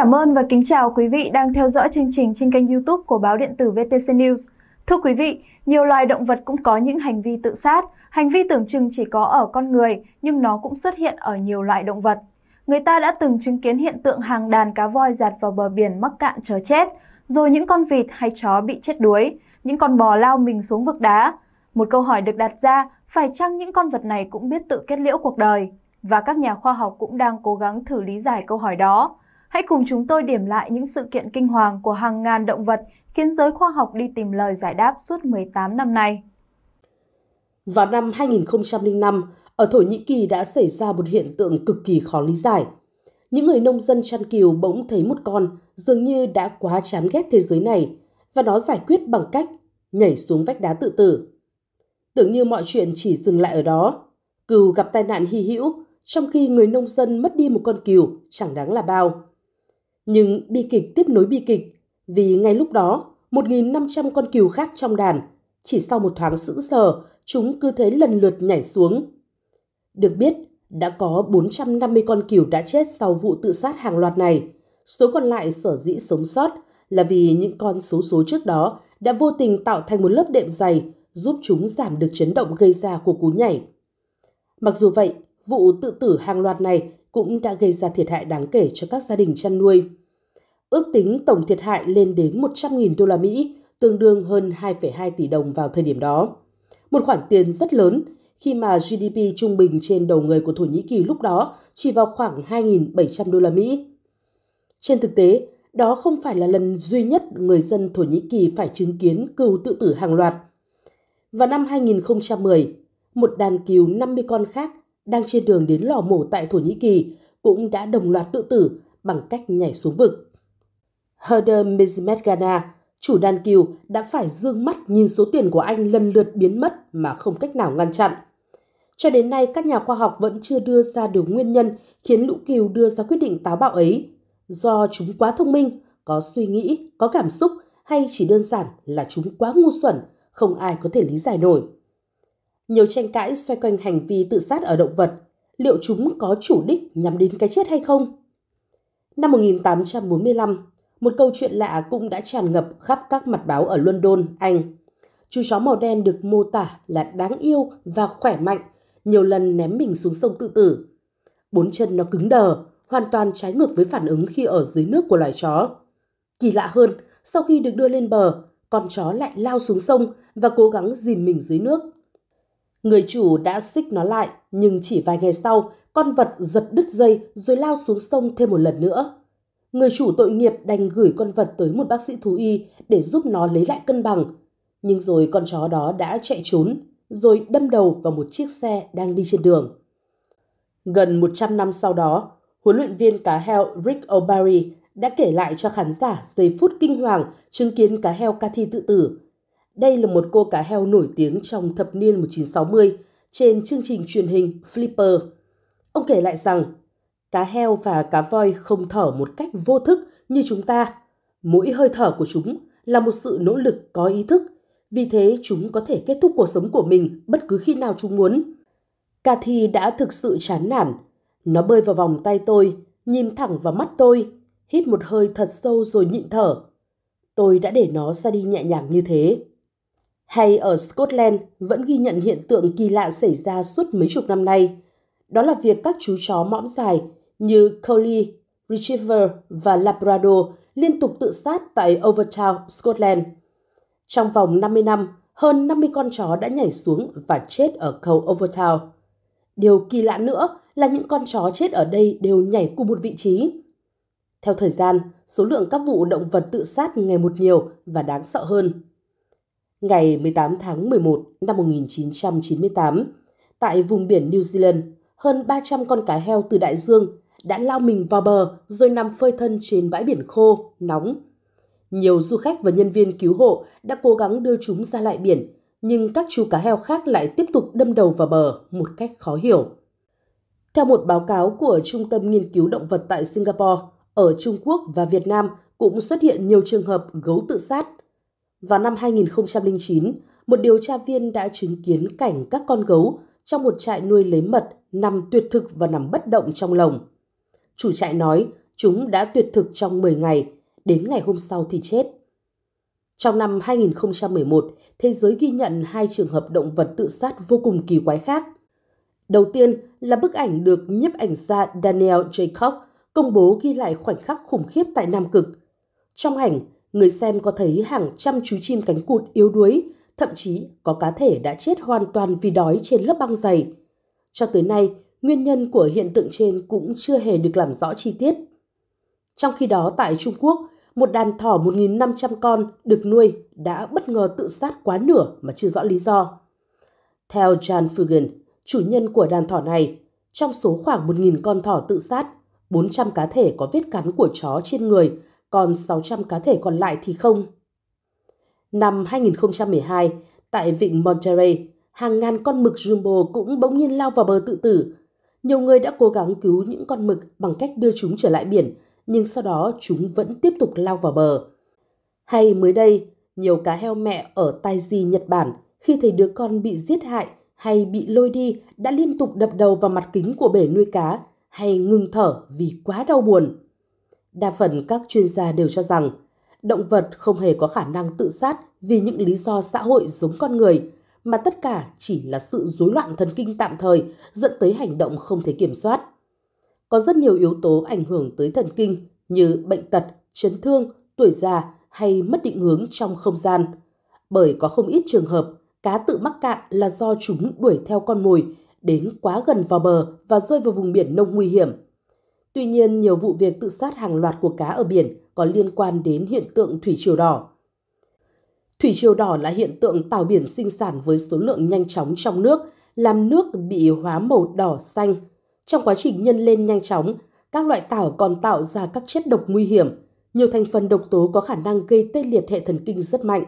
cảm ơn và kính chào quý vị đang theo dõi chương trình trên kênh YouTube của báo điện tử VTC News. Thưa quý vị, nhiều loài động vật cũng có những hành vi tự sát, hành vi tưởng chừng chỉ có ở con người nhưng nó cũng xuất hiện ở nhiều loại động vật. Người ta đã từng chứng kiến hiện tượng hàng đàn cá voi giạt vào bờ biển mắc cạn chờ chết, rồi những con vịt hay chó bị chết đuối, những con bò lao mình xuống vực đá. Một câu hỏi được đặt ra, phải chăng những con vật này cũng biết tự kết liễu cuộc đời? Và các nhà khoa học cũng đang cố gắng thử lý giải câu hỏi đó. Hãy cùng chúng tôi điểm lại những sự kiện kinh hoàng của hàng ngàn động vật khiến giới khoa học đi tìm lời giải đáp suốt 18 năm nay. Vào năm 2005, ở Thổ Nhĩ Kỳ đã xảy ra một hiện tượng cực kỳ khó lý giải. Những người nông dân chăn cừu bỗng thấy một con dường như đã quá chán ghét thế giới này và nó giải quyết bằng cách nhảy xuống vách đá tự tử. Tưởng như mọi chuyện chỉ dừng lại ở đó. Cừu gặp tai nạn hy hữu, trong khi người nông dân mất đi một con cừu chẳng đáng là bao. Nhưng bi kịch tiếp nối bi kịch, vì ngay lúc đó, 1.500 con cừu khác trong đàn, chỉ sau một thoáng sững sờ, chúng cứ thế lần lượt nhảy xuống. Được biết, đã có 450 con cừu đã chết sau vụ tự sát hàng loạt này. Số còn lại sở dĩ sống sót là vì những con số số trước đó đã vô tình tạo thành một lớp đệm dày giúp chúng giảm được chấn động gây ra của cú nhảy. Mặc dù vậy, vụ tự tử hàng loạt này cũng đã gây ra thiệt hại đáng kể cho các gia đình chăn nuôi. Ước tính tổng thiệt hại lên đến 100.000 đô la Mỹ, tương đương hơn 2,2 tỷ đồng vào thời điểm đó. Một khoản tiền rất lớn khi mà GDP trung bình trên đầu người của Thổ Nhĩ Kỳ lúc đó chỉ vào khoảng 2.700 đô la Mỹ. Trên thực tế, đó không phải là lần duy nhất người dân Thổ Nhĩ Kỳ phải chứng kiến cừu tự tử hàng loạt. Vào năm 2010, một đàn cừu 50 con khác đang trên đường đến lò mổ tại Thổ Nhĩ Kỳ cũng đã đồng loạt tự tử bằng cách nhảy xuống vực. Herder Mizmet Gana, chủ đàn kiều đã phải dương mắt nhìn số tiền của anh lần lượt biến mất mà không cách nào ngăn chặn. Cho đến nay, các nhà khoa học vẫn chưa đưa ra được nguyên nhân khiến lũ kiều đưa ra quyết định táo bạo ấy. Do chúng quá thông minh, có suy nghĩ, có cảm xúc hay chỉ đơn giản là chúng quá ngu xuẩn, không ai có thể lý giải nổi. Nhiều tranh cãi xoay quanh hành vi tự sát ở động vật, liệu chúng có chủ đích nhằm đến cái chết hay không? Năm 1845, một câu chuyện lạ cũng đã tràn ngập khắp các mặt báo ở London, Anh. Chú chó màu đen được mô tả là đáng yêu và khỏe mạnh, nhiều lần ném mình xuống sông tự tử. Bốn chân nó cứng đờ, hoàn toàn trái ngược với phản ứng khi ở dưới nước của loài chó. Kỳ lạ hơn, sau khi được đưa lên bờ, con chó lại lao xuống sông và cố gắng dìm mình dưới nước. Người chủ đã xích nó lại, nhưng chỉ vài ngày sau, con vật giật đứt dây rồi lao xuống sông thêm một lần nữa. Người chủ tội nghiệp đành gửi con vật tới một bác sĩ thú y để giúp nó lấy lại cân bằng. Nhưng rồi con chó đó đã chạy trốn, rồi đâm đầu vào một chiếc xe đang đi trên đường. Gần 100 năm sau đó, huấn luyện viên cá heo Rick O'Barry đã kể lại cho khán giả giây phút kinh hoàng chứng kiến cá heo Cathy tự tử đây là một cô cá heo nổi tiếng trong thập niên 1960 trên chương trình truyền hình Flipper. Ông kể lại rằng, cá heo và cá voi không thở một cách vô thức như chúng ta. Mỗi hơi thở của chúng là một sự nỗ lực có ý thức, vì thế chúng có thể kết thúc cuộc sống của mình bất cứ khi nào chúng muốn. Cathy đã thực sự chán nản. Nó bơi vào vòng tay tôi, nhìn thẳng vào mắt tôi, hít một hơi thật sâu rồi nhịn thở. Tôi đã để nó ra đi nhẹ nhàng như thế hay ở Scotland vẫn ghi nhận hiện tượng kỳ lạ xảy ra suốt mấy chục năm nay. Đó là việc các chú chó mõm dài như Collie, Retriever và Labrador liên tục tự sát tại Overtown, Scotland. Trong vòng 50 năm, hơn 50 con chó đã nhảy xuống và chết ở cầu Overtown. Điều kỳ lạ nữa là những con chó chết ở đây đều nhảy cùng một vị trí. Theo thời gian, số lượng các vụ động vật tự sát ngày một nhiều và đáng sợ hơn ngày 18 tháng 11 năm 1998, tại vùng biển New Zealand, hơn 300 con cá heo từ đại dương đã lao mình vào bờ rồi nằm phơi thân trên bãi biển khô, nóng. Nhiều du khách và nhân viên cứu hộ đã cố gắng đưa chúng ra lại biển, nhưng các chú cá heo khác lại tiếp tục đâm đầu vào bờ một cách khó hiểu. Theo một báo cáo của Trung tâm Nghiên cứu Động vật tại Singapore, ở Trung Quốc và Việt Nam cũng xuất hiện nhiều trường hợp gấu tự sát vào năm 2009, một điều tra viên đã chứng kiến cảnh các con gấu trong một trại nuôi lấy mật nằm tuyệt thực và nằm bất động trong lồng. Chủ trại nói chúng đã tuyệt thực trong 10 ngày, đến ngày hôm sau thì chết. Trong năm 2011, thế giới ghi nhận hai trường hợp động vật tự sát vô cùng kỳ quái khác. Đầu tiên là bức ảnh được nhiếp ảnh gia Daniel Jacob công bố ghi lại khoảnh khắc khủng khiếp tại Nam Cực. Trong ảnh, Người xem có thấy hàng trăm chú chim cánh cụt yếu đuối, thậm chí có cá thể đã chết hoàn toàn vì đói trên lớp băng dày. Cho tới nay, nguyên nhân của hiện tượng trên cũng chưa hề được làm rõ chi tiết. Trong khi đó tại Trung Quốc, một đàn thỏ 1.500 con được nuôi đã bất ngờ tự sát quá nửa mà chưa rõ lý do. Theo John Fugan, chủ nhân của đàn thỏ này, trong số khoảng 1.000 con thỏ tự sát, 400 cá thể có vết cắn của chó trên người còn 600 cá thể còn lại thì không. Năm 2012, tại vịnh Monterey, hàng ngàn con mực jumbo cũng bỗng nhiên lao vào bờ tự tử. Nhiều người đã cố gắng cứu những con mực bằng cách đưa chúng trở lại biển, nhưng sau đó chúng vẫn tiếp tục lao vào bờ. Hay mới đây, nhiều cá heo mẹ ở Taiji, Nhật Bản khi thấy đứa con bị giết hại hay bị lôi đi đã liên tục đập đầu vào mặt kính của bể nuôi cá hay ngừng thở vì quá đau buồn. Đa phần các chuyên gia đều cho rằng động vật không hề có khả năng tự sát vì những lý do xã hội giống con người, mà tất cả chỉ là sự rối loạn thần kinh tạm thời dẫn tới hành động không thể kiểm soát. Có rất nhiều yếu tố ảnh hưởng tới thần kinh như bệnh tật, chấn thương, tuổi già hay mất định hướng trong không gian. Bởi có không ít trường hợp, cá tự mắc cạn là do chúng đuổi theo con mồi, đến quá gần vào bờ và rơi vào vùng biển nông nguy hiểm – Tuy nhiên, nhiều vụ việc tự sát hàng loạt của cá ở biển có liên quan đến hiện tượng thủy triều đỏ. Thủy triều đỏ là hiện tượng tàu biển sinh sản với số lượng nhanh chóng trong nước, làm nước bị hóa màu đỏ xanh. Trong quá trình nhân lên nhanh chóng, các loại tảo còn tạo ra các chất độc nguy hiểm. Nhiều thành phần độc tố có khả năng gây tê liệt hệ thần kinh rất mạnh.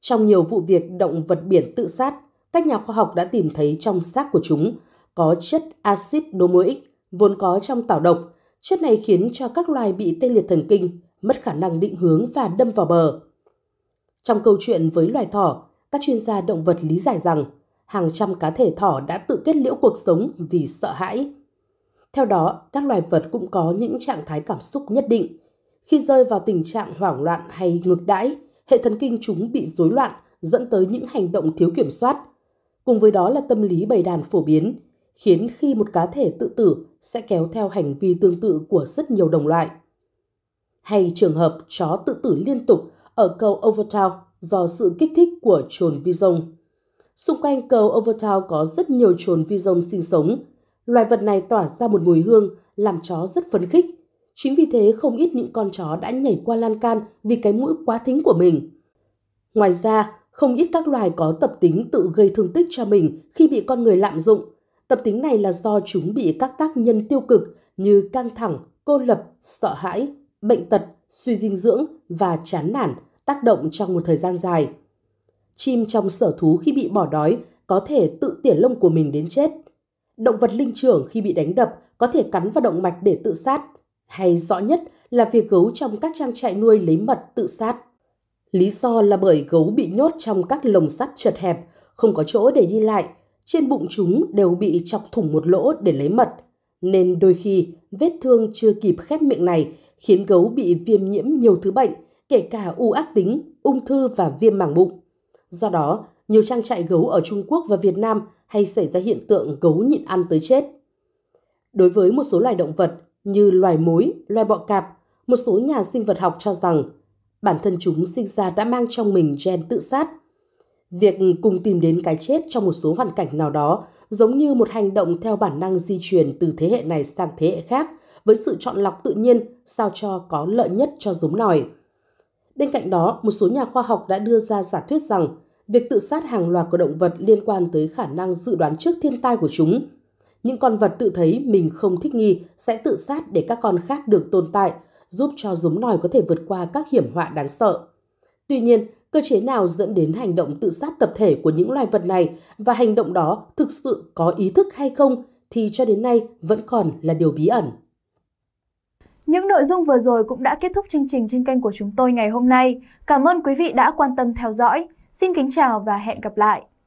Trong nhiều vụ việc động vật biển tự sát, các nhà khoa học đã tìm thấy trong xác của chúng có chất axit domoic vốn có trong tảo độc. Chất này khiến cho các loài bị tê liệt thần kinh, mất khả năng định hướng và đâm vào bờ. Trong câu chuyện với loài thỏ, các chuyên gia động vật lý giải rằng hàng trăm cá thể thỏ đã tự kết liễu cuộc sống vì sợ hãi. Theo đó, các loài vật cũng có những trạng thái cảm xúc nhất định. Khi rơi vào tình trạng hoảng loạn hay ngược đãi, hệ thần kinh chúng bị rối loạn, dẫn tới những hành động thiếu kiểm soát. Cùng với đó là tâm lý bầy đàn phổ biến, khiến khi một cá thể tự tử sẽ kéo theo hành vi tương tự của rất nhiều đồng loại. Hay trường hợp chó tự tử liên tục ở cầu Overtown do sự kích thích của chuồn vi rông. Xung quanh cầu Overtown có rất nhiều chuồn vi rông sinh sống. Loài vật này tỏa ra một mùi hương làm chó rất phấn khích. Chính vì thế không ít những con chó đã nhảy qua lan can vì cái mũi quá thính của mình. Ngoài ra, không ít các loài có tập tính tự gây thương tích cho mình khi bị con người lạm dụng – Tập tính này là do chúng bị các tác nhân tiêu cực như căng thẳng, cô lập, sợ hãi, bệnh tật, suy dinh dưỡng và chán nản tác động trong một thời gian dài. Chim trong sở thú khi bị bỏ đói có thể tự tỉa lông của mình đến chết. Động vật linh trưởng khi bị đánh đập có thể cắn vào động mạch để tự sát. Hay rõ nhất là việc gấu trong các trang trại nuôi lấy mật tự sát. Lý do là bởi gấu bị nhốt trong các lồng sắt chật hẹp, không có chỗ để đi lại – trên bụng chúng đều bị chọc thủng một lỗ để lấy mật, nên đôi khi vết thương chưa kịp khép miệng này khiến gấu bị viêm nhiễm nhiều thứ bệnh, kể cả u ác tính, ung thư và viêm màng bụng. Do đó, nhiều trang trại gấu ở Trung Quốc và Việt Nam hay xảy ra hiện tượng gấu nhịn ăn tới chết. Đối với một số loài động vật như loài mối, loài bọ cạp, một số nhà sinh vật học cho rằng bản thân chúng sinh ra đã mang trong mình gen tự sát – Việc cùng tìm đến cái chết trong một số hoàn cảnh nào đó giống như một hành động theo bản năng di truyền từ thế hệ này sang thế hệ khác với sự chọn lọc tự nhiên sao cho có lợi nhất cho giống nòi. Bên cạnh đó, một số nhà khoa học đã đưa ra giả thuyết rằng việc tự sát hàng loạt của động vật liên quan tới khả năng dự đoán trước thiên tai của chúng. Những con vật tự thấy mình không thích nghi sẽ tự sát để các con khác được tồn tại, giúp cho giống nòi có thể vượt qua các hiểm họa đáng sợ. Tuy nhiên, cơ chế nào dẫn đến hành động tự sát tập thể của những loài vật này và hành động đó thực sự có ý thức hay không thì cho đến nay vẫn còn là điều bí ẩn. Những nội dung vừa rồi cũng đã kết thúc chương trình trên kênh của chúng tôi ngày hôm nay. Cảm ơn quý vị đã quan tâm theo dõi. Xin kính chào và hẹn gặp lại.